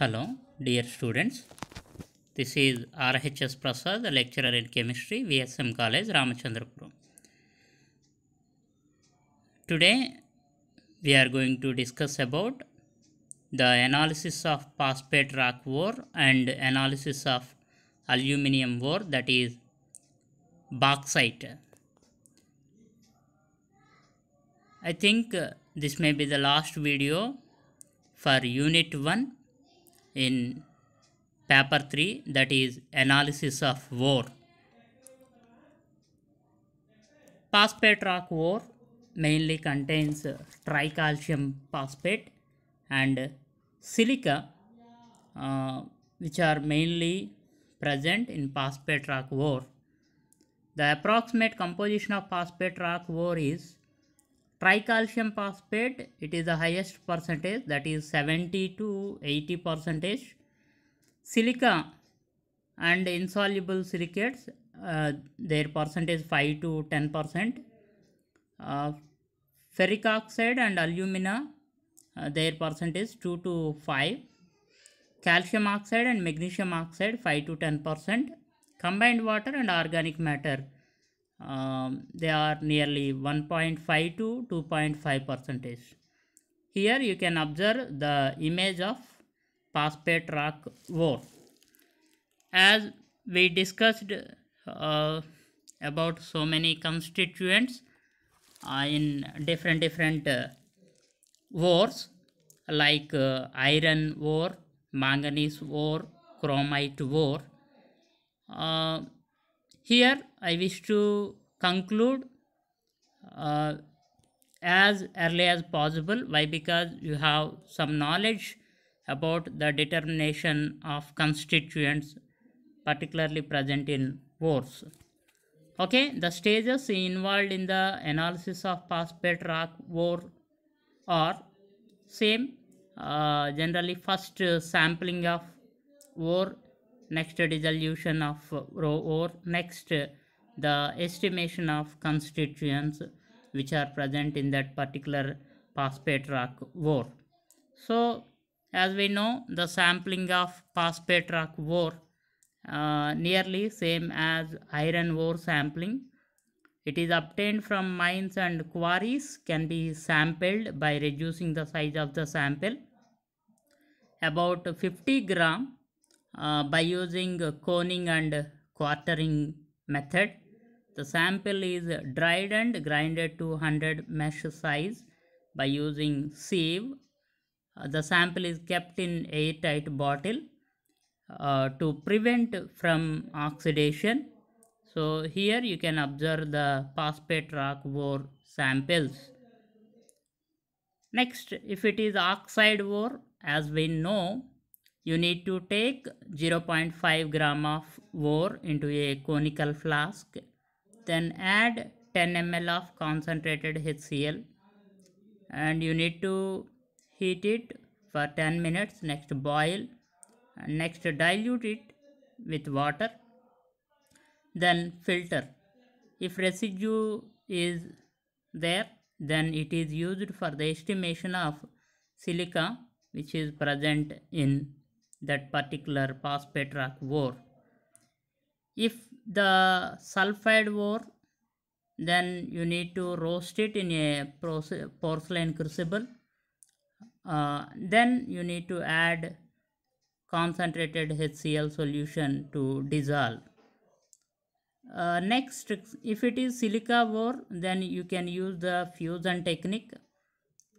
Hello dear students, this is RHS Prasad, the lecturer in chemistry, VSM College, Ramachandrapuram. Today we are going to discuss about the analysis of phosphate rock war and analysis of aluminium war that is bauxite. I think uh, this may be the last video for unit 1 in paper 3 that is analysis of war. Phosphate rock ore mainly contains tricalcium phosphate and silica uh, which are mainly present in phosphate rock ore. The approximate composition of phosphate rock ore is Tricalcium phosphate, it is the highest percentage that is 70 to 80 percentage. Silica and insoluble silicates, uh, their percentage 5 to 10 percent. Uh, ferric oxide and alumina, uh, their percentage 2 to 5. Calcium oxide and magnesium oxide 5 to 10 percent. Combined water and organic matter um, they are nearly 1.5 to 2.5 percentage. Here you can observe the image of phosphate rock ore. As we discussed uh, about so many constituents uh, in different different uh, ores like uh, iron ore, manganese ore, chromite ore. Uh, here I wish to conclude uh, as early as possible. Why? Because you have some knowledge about the determination of constituents, particularly present in wars. Okay, the stages involved in the analysis of past rock war are same. Uh, generally, first uh, sampling of war, next dissolution of uh, war, next the estimation of constituents which are present in that particular phosphate rock ore. So, as we know, the sampling of phosphate rock ore uh, nearly same as iron ore sampling. It is obtained from mines and quarries, can be sampled by reducing the size of the sample. About 50 gram uh, by using coning and quartering method the sample is dried and grinded to 100 mesh size by using sieve. Uh, the sample is kept in airtight bottle uh, to prevent from oxidation. So here you can observe the phosphate rock ore samples. Next, if it is oxide ore, as we know, you need to take 0.5 gram of ore into a conical flask then add 10 ml of concentrated HCl and you need to heat it for 10 minutes next boil next dilute it with water then filter if residue is there then it is used for the estimation of silica which is present in that particular phosphate rock ore if the sulfide ore then you need to roast it in a porcelain crucible uh, then you need to add concentrated HCl solution to dissolve uh, next if it is silica ore then you can use the fusion technique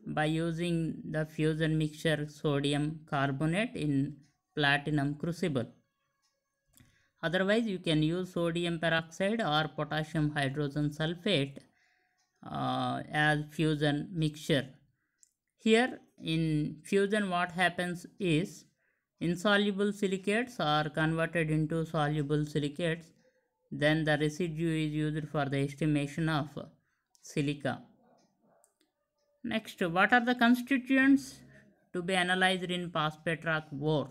by using the fusion mixture sodium carbonate in platinum crucible Otherwise, you can use sodium peroxide or potassium hydrogen sulfate uh, as fusion mixture. Here in fusion what happens is insoluble silicates are converted into soluble silicates then the residue is used for the estimation of silica. Next what are the constituents to be analyzed in phosphate rock ore?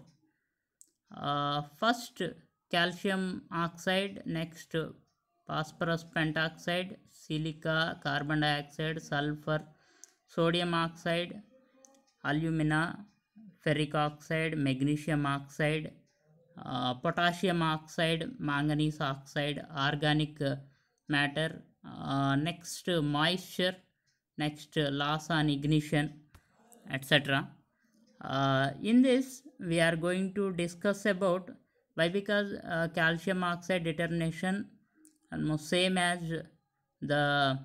Uh, first calcium oxide next phosphorus pentoxide silica carbon dioxide sulfur sodium oxide alumina ferric oxide magnesium oxide uh, potassium oxide manganese oxide organic matter uh, next moisture next loss on ignition etc uh, in this we are going to discuss about Why? Because uh, calcium oxide determination almost same as the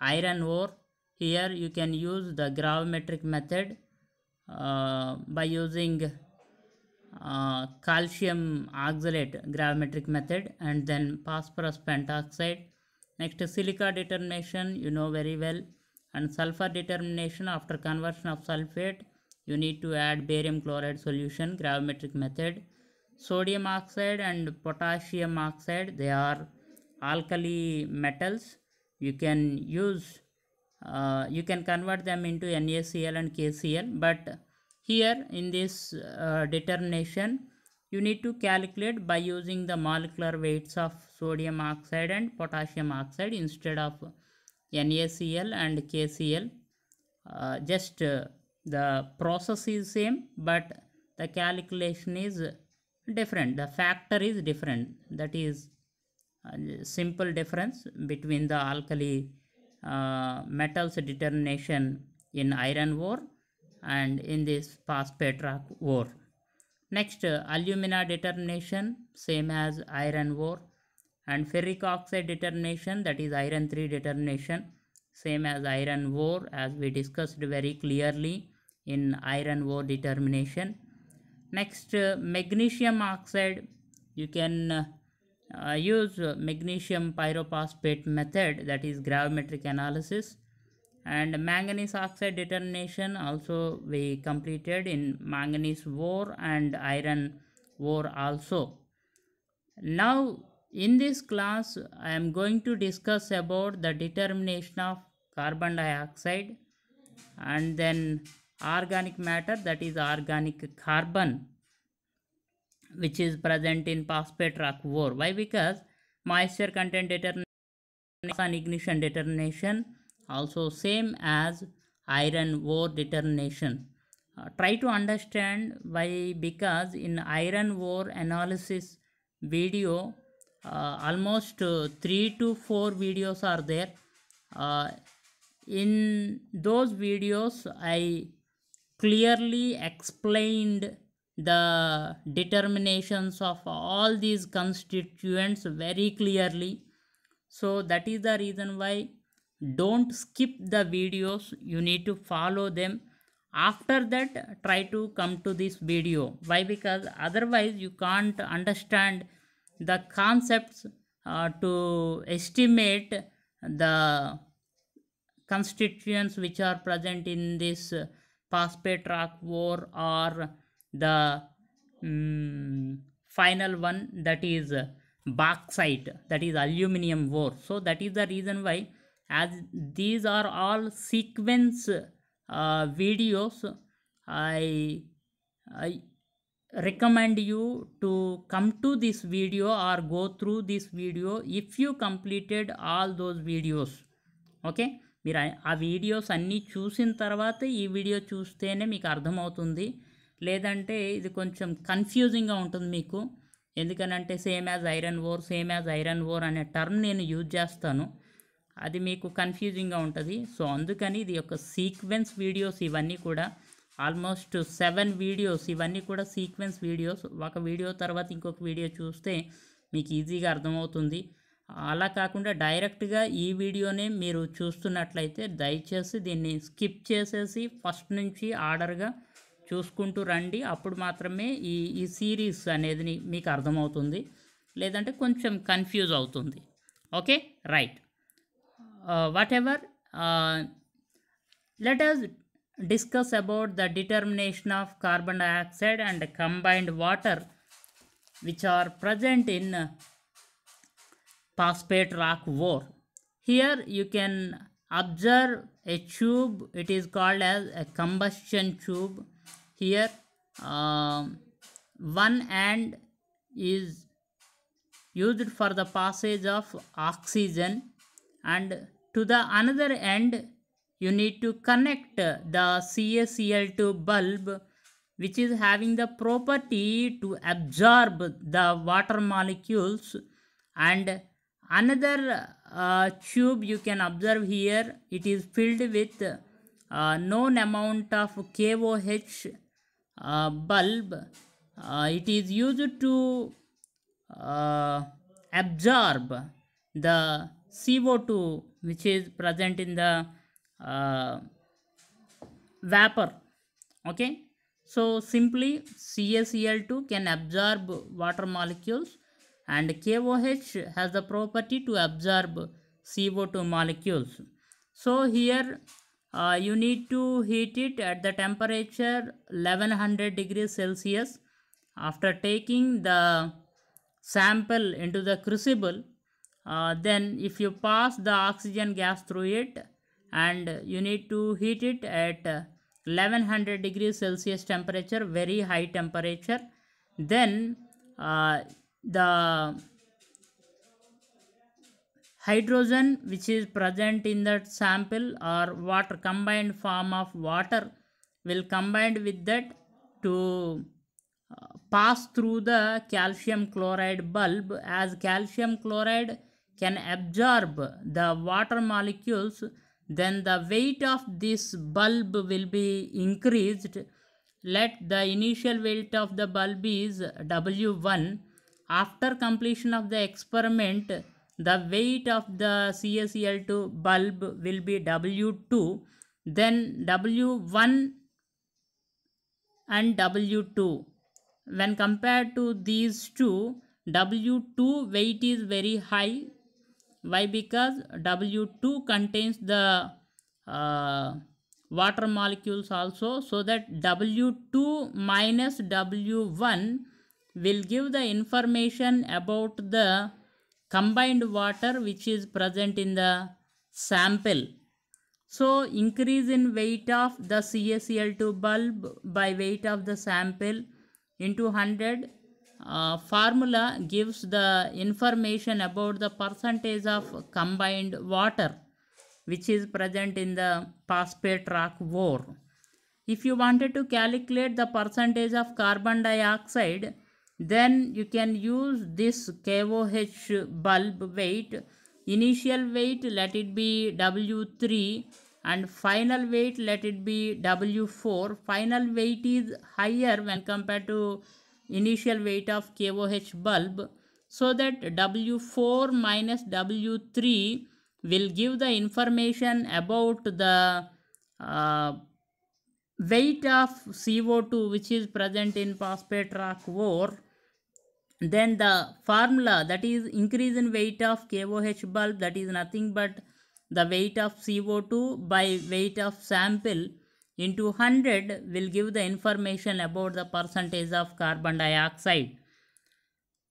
iron ore. Here you can use the gravimetric method uh, by using uh, calcium oxalate gravimetric method and then phosphorus pentoxide. Next silica determination you know very well and sulfur determination after conversion of sulfate you need to add barium chloride solution gravimetric method sodium oxide and potassium oxide they are alkali metals you can use uh, you can convert them into NaCl and KCl but here in this uh, determination you need to calculate by using the molecular weights of sodium oxide and potassium oxide instead of NaCl and KCl uh, just uh, the process is same but the calculation is different the factor is different that is uh, simple difference between the alkali uh, metals determination in iron ore and in this phosphate rock ore next uh, alumina determination same as iron ore and ferric oxide determination that is iron 3 determination same as iron ore as we discussed very clearly in iron ore determination next uh, magnesium oxide you can uh, uh use uh, magnesium pyrophosphate method that is gravimetric analysis and manganese oxide determination also we completed in manganese ore and iron ore also now in this class i am going to discuss about the determination of carbon dioxide and then organic matter that is organic carbon which is present in phosphate rock ore. Why? Because moisture content determination and ignition determination also same as iron ore determination. Uh, try to understand why because in iron ore analysis video uh, almost uh, 3 to 4 videos are there. Uh, in those videos I clearly explained the determinations of all these constituents very clearly. So that is the reason why don't skip the videos. You need to follow them. After that, try to come to this video. Why? Because otherwise you can't understand the concepts uh, to estimate the constituents which are present in this uh, track War or the um, final one that is bauxite that is aluminium war so that is the reason why as these are all sequence uh, videos I, I recommend you to come to this video or go through this video if you completed all those videos okay మీరు ఆ videos అన్నీ చూసిన తర్వాత ఈ video చూస్తేనే మీకు అర్థమవుతుంది లేదంటే ఇది కొంచెం కన్ఫ్యూజింగ్గా ఉంటుంది మీకు ఎందుకనంటే same as iron ore same as iron ore అనే టర్మ్ నేను యూజ్ చేస్తాను అది మీకు కన్ఫ్యూజింగ్గా ఉంటుంది సో అందుకని ఇది ఒక సీక్వెన్స్ వీడియోస్ ఇవన్నీ కూడా ఆల్మోస్ట్ సెవెన్ వీడియోస్ ఇవన్నీ కూడా సీక్వెన్స్ వీడియోస్ ఒక వీడియో తర్వాత ఇంకొక వీడియో చూస్తే మీకు ఈజీగా అర్థమవుతుంది అలా కాకుండా డైరెక్ట్గా ఈ వీడియోనే మీరు చూస్తున్నట్లయితే దయచేసి దీన్ని స్కిప్ చేసేసి ఫస్ట్ నుంచి ఆర్డర్గా చూసుకుంటూ రండి అప్పుడు మాత్రమే ఈ ఈ సిరీస్ అనేది మీకు అర్థమవుతుంది లేదంటే కొంచెం కన్ఫ్యూజ్ అవుతుంది okay right whatever let us discuss about the determination of carbon dioxide and combined water which are present in phosphate rock war. Here you can observe a tube, it is called as a combustion tube. Here um, one end is used for the passage of oxygen and to the another end you need to connect the CaCl2 bulb which is having the property to absorb the water molecules and another uh, tube you can observe here it is filled with uh, known amount of KOH uh, bulb uh, it is used to uh, absorb the CO2 which is present in the uh, vapor okay so simply CaCl2 can absorb water molecules and KOH has the property to absorb CO2 molecules. So here uh, you need to heat it at the temperature 1100 degrees Celsius. After taking the sample into the crucible, uh, then if you pass the oxygen gas through it and you need to heat it at 1100 degrees Celsius temperature, very high temperature, then uh, the hydrogen which is present in that sample or water combined form of water will combine with that to uh, pass through the calcium chloride bulb as calcium chloride can absorb the water molecules then the weight of this bulb will be increased let the initial weight of the bulb is W1 after completion of the experiment the weight of the CaCl2 bulb will be W2 then W1 and W2 when compared to these two W2 weight is very high why because W2 contains the uh, water molecules also so that W2 minus W1 will give the information about the combined water which is present in the sample. So increase in weight of the CaCl2 bulb by weight of the sample into 100 uh, formula gives the information about the percentage of combined water which is present in the phosphate rock ore. If you wanted to calculate the percentage of carbon dioxide, then you can use this KOH bulb weight initial weight let it be W3 and final weight let it be W4 final weight is higher when compared to initial weight of KOH bulb so that W4 minus W3 will give the information about the uh, weight of CO2 which is present in phosphate rock ore then the formula that is increase in weight of KOH bulb that is nothing but the weight of CO2 by weight of sample into 100 will give the information about the percentage of carbon dioxide.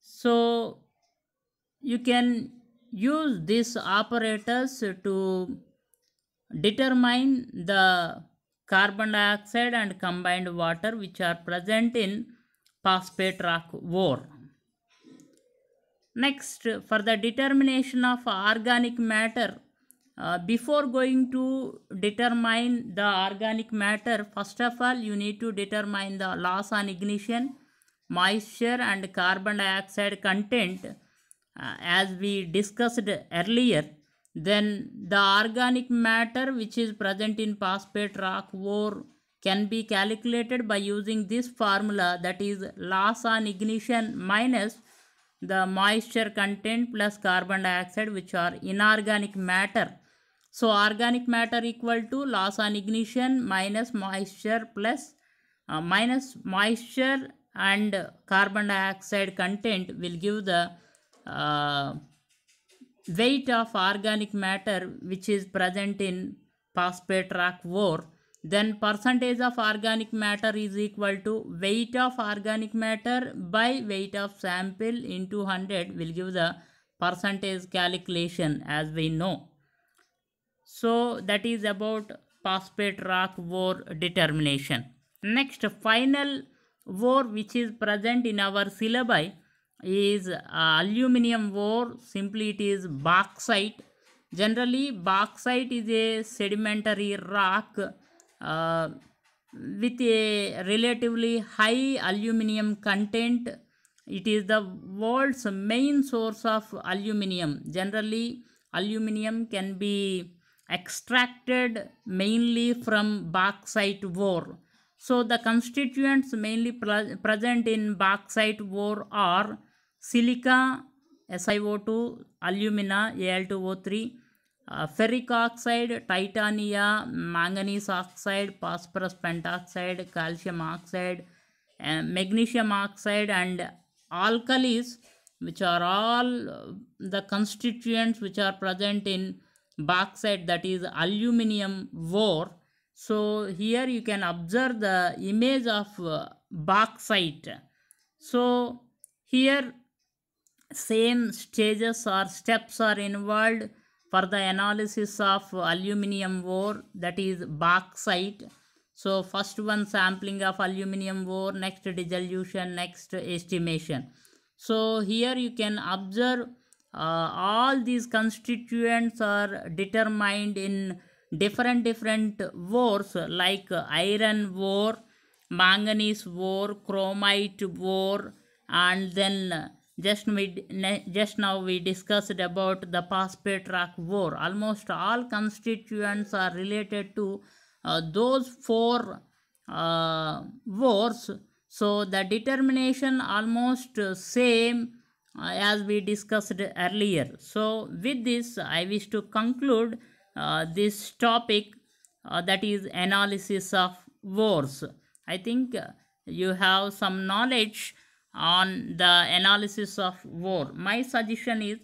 So you can use these operators to determine the carbon dioxide and combined water which are present in phosphate rock ore. Next, for the determination of organic matter, uh, before going to determine the organic matter, first of all, you need to determine the loss on ignition, moisture and carbon dioxide content. Uh, as we discussed earlier, then the organic matter which is present in phosphate rock ore can be calculated by using this formula that is loss on ignition minus the moisture content plus carbon dioxide which are inorganic matter. So organic matter equal to loss on ignition minus moisture plus uh, minus moisture and carbon dioxide content will give the uh, weight of organic matter which is present in phosphate rock ore then percentage of organic matter is equal to weight of organic matter by weight of sample into 100 will give the percentage calculation as we know. So that is about phosphate rock ore determination. Next final ore which is present in our syllabi is aluminium ore simply it is bauxite. Generally bauxite is a sedimentary rock uh, with a relatively high aluminium content it is the world's main source of aluminium generally aluminium can be extracted mainly from bauxite ore so the constituents mainly pre present in bauxite ore are silica SiO2 alumina Al2O3 uh, ferric oxide, titania, manganese oxide, phosphorus pentoxide, calcium oxide, magnesium oxide and alkalis which are all uh, the constituents which are present in bauxite that is aluminium ore. So here you can observe the image of uh, bauxite. So here same stages or steps are involved for the analysis of aluminium ore that is bauxite so first one sampling of aluminium ore next dissolution next estimation so here you can observe uh, all these constituents are determined in different different ores like iron ore manganese ore chromite ore and then just, we, just now we discussed about the pass track War. Almost all constituents are related to uh, those four uh, wars. So the determination almost same uh, as we discussed earlier. So with this I wish to conclude uh, this topic uh, that is analysis of wars. I think uh, you have some knowledge on the analysis of war. My suggestion is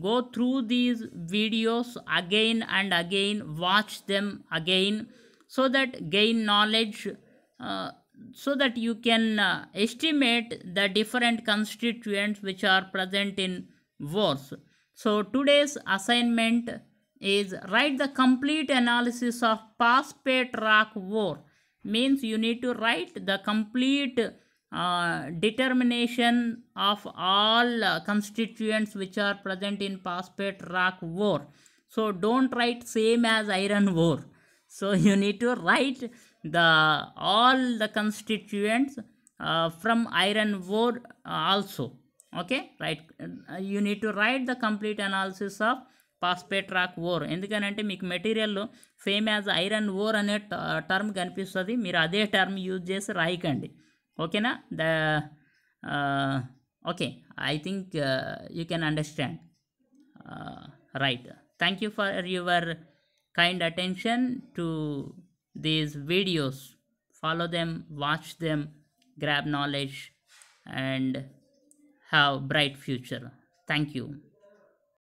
go through these videos again and again, watch them again so that gain knowledge uh, so that you can uh, estimate the different constituents which are present in wars. So today's assignment is write the complete analysis of Paspet Rock War means you need to write the complete determination of all constituents which are present in phosphate rock ore so don't write same as iron ore so you need to write the all the constituents from iron ore also okay right you need to write the complete analysis of phosphate rock ore ఎందుకనంటే మీకు మెటీరియల్లో same as iron ore అనే term uh, కనిపిస్తుంది మీరు అదే term use చేసి రాయకండి Okay ಓಕೆನಾ the uh, okay I think uh, you can understand uh, right. thank you for your kind attention to these videos follow them watch them grab knowledge and have bright future thank you